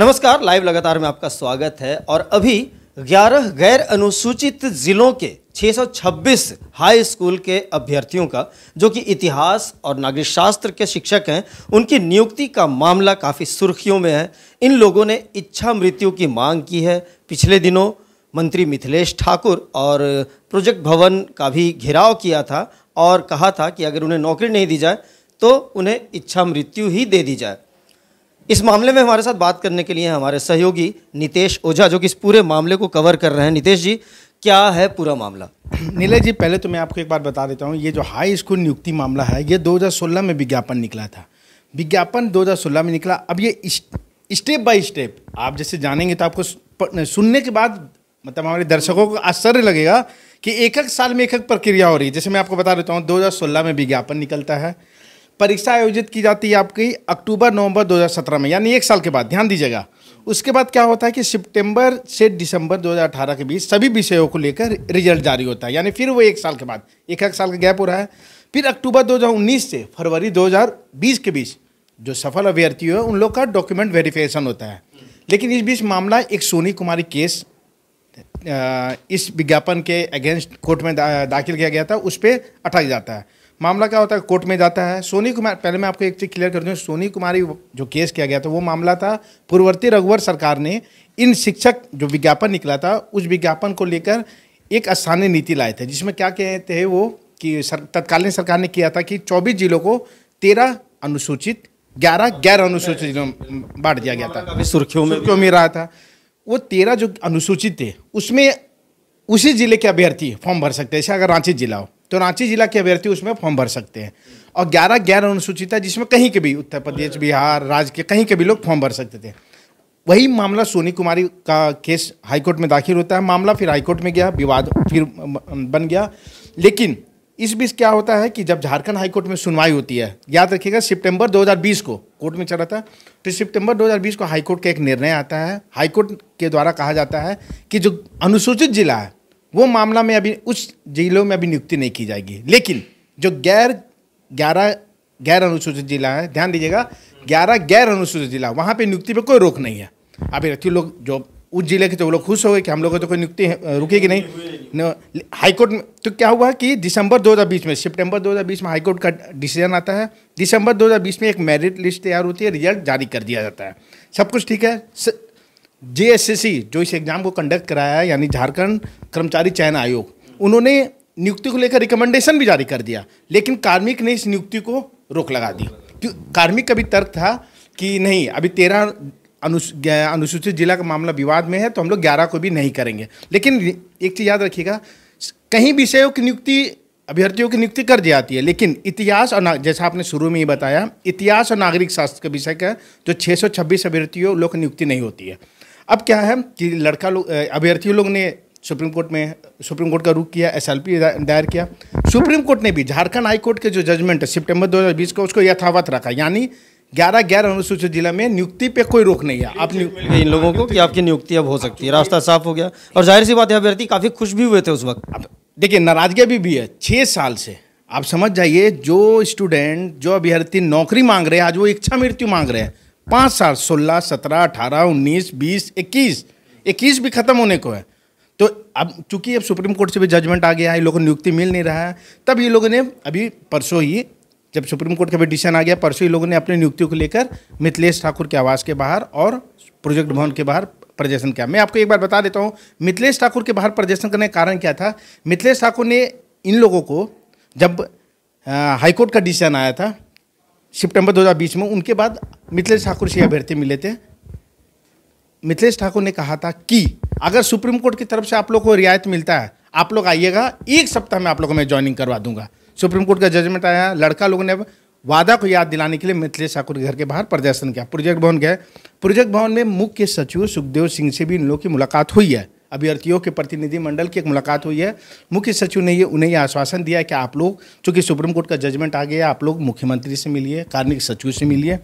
नमस्कार लाइव लगातार में आपका स्वागत है और अभी 11 गैर अनुसूचित जिलों के 626 हाई स्कूल के अभ्यर्थियों का जो कि इतिहास और नागरिक शास्त्र के शिक्षक हैं उनकी नियुक्ति का मामला काफ़ी सुर्खियों में है इन लोगों ने इच्छा मृत्यु की मांग की है पिछले दिनों मंत्री मिथिलेश ठाकुर और प्रोजेक्ट भवन का भी घेराव किया था और कहा था कि अगर उन्हें नौकरी नहीं दी जाए तो उन्हें इच्छा मृत्यु ही दे दी जाए इस मामले में हमारे साथ बात करने के लिए हमारे सहयोगी नितेश ओझा जो कि इस पूरे मामले को कवर कर रहे हैं नितेश जी क्या है पूरा मामला नीलय जी पहले तो मैं आपको एक बार बता देता हूँ ये जो हाई स्कूल नियुक्ति मामला है ये 2016 में विज्ञापन निकला था विज्ञापन 2016 में निकला अब ये स्टेप बाय स्टेप आप जैसे जानेंगे तो आपको सुनने के बाद मतलब हमारे दर्शकों को आश्चर्य लगेगा कि एक एक साल में एक एक प्रक्रिया हो रही है जैसे मैं आपको बता देता हूँ 2016 में विज्ञापन निकलता है परीक्षा आयोजित की जाती है आपकी अक्टूबर नवंबर 2017 में यानी एक साल के बाद ध्यान दीजिएगा उसके बाद क्या होता है कि सितंबर से दिसंबर 2018 के बीच सभी विषयों को लेकर रिजल्ट जारी होता है यानी फिर वो एक साल के बाद एक एक साल का गैप हो रहा है फिर अक्टूबर 2019 से फरवरी 2020 के बीच जो सफल अभ्यर्थी हुए उन लोग का डॉक्यूमेंट वेरिफिकेशन होता है लेकिन इस बीच मामला एक सोनी कुमारी केस इस विज्ञापन के अगेंस्ट कोर्ट में दाखिल किया गया था उस पर अटक जाता है मामला क्या होता है कोर्ट में जाता है सोनी कुमार पहले मैं आपको एक चीज़ क्लियर कर दूँ सोनी कुमारी जो केस किया गया था वो मामला था पूर्ववर्ती रघुवर सरकार ने इन शिक्षक जो विज्ञापन निकला था उस विज्ञापन को लेकर एक स्थानीय नीति लाए थे जिसमें क्या कहते हैं वो कि सर तत्कालीन सरकार ने किया था कि चौबीस जिलों को तेरह अनुसूचित ग्यारह गैर अनुसूचित जिलों बांट दिया गया था सुर्खियों में क्यों में रहा था वो तेरह जो अनुसूचित थे उसमें उसी जिले के अभ्यर्थी फॉर्म भर सकते हैं जैसे अगर रांची जिला हो तो रांची जिला के अभ्यर्थी उसमें फॉर्म भर सकते हैं और ग्यारह गैर अनुसूचित है जिसमें कहीं के भी उत्तर प्रदेश बिहार राज्य के कहीं के भी लोग फॉर्म भर सकते थे वही मामला सोनी कुमारी का केस हाईकोर्ट में दाखिल होता है मामला फिर हाईकोर्ट में गया विवाद फिर बन गया लेकिन इस बीच क्या होता है कि जब झारखंड हाईकोर्ट में सुनवाई होती है याद रखिएगा सितंबर 2020 को कोर्ट में चला था तो सितंबर 2020 को हाईकोर्ट का एक निर्णय आता है हाईकोर्ट के द्वारा कहा जाता है कि जो अनुसूचित जिला है वो मामला में अभी उस जिलों में अभी नियुक्ति नहीं की जाएगी लेकिन जो गैर ग्यारह गैर अनुसूचित जिला है ध्यान दीजिएगा ग्यारह गैर अनुसूचित जिला वहाँ पर नियुक्ति पर कोई रोक नहीं है अभ्यर्थी लोग जो उस जिले के तो वो लोग खुश हो गए कि हम लोगों को तो कोई नियुक्ति रुकेगी नहीं हाईकोर्ट में तो क्या हुआ कि दिसंबर 2020 में सितंबर 2020 में हाईकोर्ट का डिसीजन आता है दिसंबर 2020 में एक मेरिट लिस्ट तैयार होती है रिजल्ट जारी कर दिया जाता है सब कुछ ठीक है जेएसएससी जो इस एग्ज़ाम को कंडक्ट कराया है यानी झारखंड कर्मचारी चयन आयोग उन्होंने नियुक्ति को लेकर रिकमेंडेशन भी जारी कर दिया लेकिन कार्मिक ने इस नियुक्ति को रोक लगा दी क्यों कार्मिक का भी तर्क था कि नहीं अभी तेरह अनुसूचित जिला का मामला विवाद में है तो हम लोग ग्यारह को भी नहीं करेंगे लेकिन एक चीज़ याद रखिएगा कहीं विषयों की नियुक्ति अभ्यर्थियों की नियुक्ति कर दी जाती है लेकिन इतिहास और जैसा आपने शुरू में ही बताया इतिहास और नागरिक शास्त्र के विषय का जो छब्बीस अभ्यर्थियों लोग नियुक्ति नहीं होती है अब क्या है कि लड़का लोग अभ्यर्थियों लोग ने सुप्रीम कोर्ट में सुप्रीम कोर्ट का रुख किया एस दायर किया सुप्रीम कोर्ट ने भी झारखंड हाई कोर्ट के जो जजमेंट है सितंबर 2020 का उसको यथावत रखा यानी ग्यारह ग्यारह अनुसूचित जिला में नियुक्ति पे कोई रोक नहीं है आप इन लोगों को कि आपकी नियुक्ति अब हो सकती है रास्ता साफ हो गया और जाहिर सी बात है अभ्यर्थी काफ़ी खुश भी हुए थे उस वक्त देखिए नाराजगी भी, भी है छह साल से आप समझ जाइए जो स्टूडेंट जो अभ्यर्थी नौकरी मांग रहे हैं आज वो इच्छा मृत्यु मांग रहे हैं पाँच साल सोलह सत्रह अठारह उन्नीस बीस इक्कीस इक्कीस भी खत्म होने को है तो अब चूंकि अब सुप्रीम कोर्ट से भी जजमेंट आ गया है लोगों को नियुक्ति मिल नहीं रहा है तब ये लोगों ने अभी परसों ही जब सुप्रीम कोर्ट का भी डिसीजन आ गया परसों ही लोगों ने अपनी नियुक्तियों को लेकर मिथिलेश ठाकुर के आवास के बाहर और प्रोजेक्ट भवन के बाहर प्रदर्शन किया मैं आपको एक बार बता देता हूँ मिथिलेश ठाकुर के बाहर प्रदर्शन करने का कारण क्या था मिथिलेश ठाकुर ने इन लोगों को जब हाईकोर्ट का डिसीजन आया था सितंबर 2020 में उनके बाद मिथिलेश ठाकुर से अभ्यर्थी मिले थे मिथिलेश ठाकुर ने कहा था कि अगर सुप्रीम कोर्ट की तरफ से आप लोग को रियायत मिलता है आप लोग आइएगा एक सप्ताह में आप लोगों को मैं ज्वाइनिंग करवा दूंगा सुप्रीम कोर्ट का जजमेंट आया लड़का लोगों ने वादा को याद दिलाने के लिए मिथिलेश ठाकुर के घर के बाहर प्रदर्शन किया प्रोजेक्ट भवन गए प्रोजेक्ट भवन में मुख्य सचिव सुखदेव सिंह से भी इन लोगों की मुलाकात हुई है अभ्यर्थियों के प्रतिनिधिमंडल की एक मुलाकात हुई है मुख्य सचिव ने ये उन्हें यह आश्वासन दिया कि आप लोग चूंकि सुप्रीम कोर्ट का जजमेंट आ गया आप लोग मुख्यमंत्री से मिलिए कार्मिक सचिव से मिलिए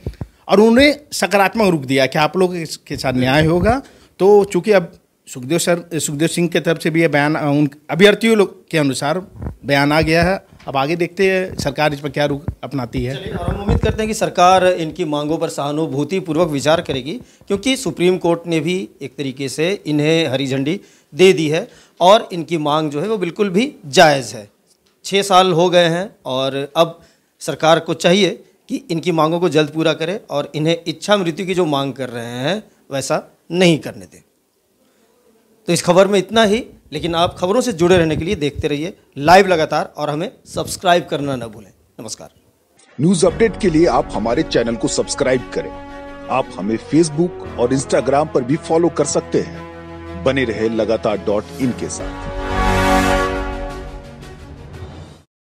और उन्होंने सकारात्मक रूप दिया कि आप लोग के साथ न्याय होगा तो चूंकि अब सुखदेव सर सुखदेव सिंह के तरफ से भी यह बयान उन अभ्यर्थियों के अनुसार बयान आ गया है अब आगे देखते हैं सरकार इस पर क्या रुख अपनाती है और हम उम्मीद करते हैं कि सरकार इनकी मांगों पर सहानुभूति पूर्वक विचार करेगी क्योंकि सुप्रीम कोर्ट ने भी एक तरीके से इन्हें हरी झंडी दे दी है और इनकी मांग जो है वो बिल्कुल भी जायज़ है छः साल हो गए हैं और अब सरकार को चाहिए कि इनकी मांगों को जल्द पूरा करें और इन्हें इच्छा मृत्यु की जो मांग कर रहे हैं वैसा नहीं करने दें तो इस खबर में इतना ही लेकिन आप खबरों से जुड़े रहने के लिए देखते रहिए लाइव लगातार और हमें सब्सक्राइब करना न भूलें नमस्कार न्यूज अपडेट के लिए आप हमारे चैनल को सब्सक्राइब करें आप हमें फेसबुक और इंस्टाग्राम पर भी फॉलो कर सकते हैं बने रहे लगातार डॉट इन के साथ